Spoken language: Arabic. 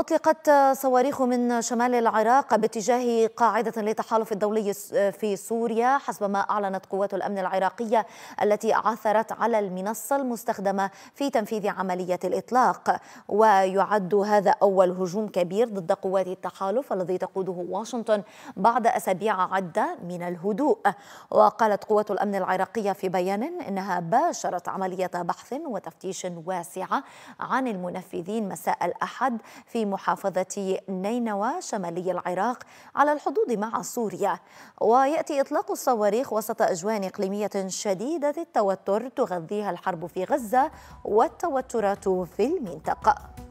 أطلقت صواريخ من شمال العراق باتجاه قاعدة للتحالف الدولي في سوريا حسب ما أعلنت قوات الأمن العراقية التي عثرت على المنصة المستخدمة في تنفيذ عملية الإطلاق ويعد هذا أول هجوم كبير ضد قوات التحالف الذي تقوده واشنطن بعد أسابيع عدة من الهدوء وقالت قوات الأمن العراقية في بيان إنها باشرت عملية بحث وتفتيش واسعة عن المنفذين مساء الأحد في محافظة نينوى شمالي العراق على الحدود مع سوريا ويأتي إطلاق الصواريخ وسط أجوان إقليمية شديدة التوتر تغذيها الحرب في غزة والتوترات في المنطقة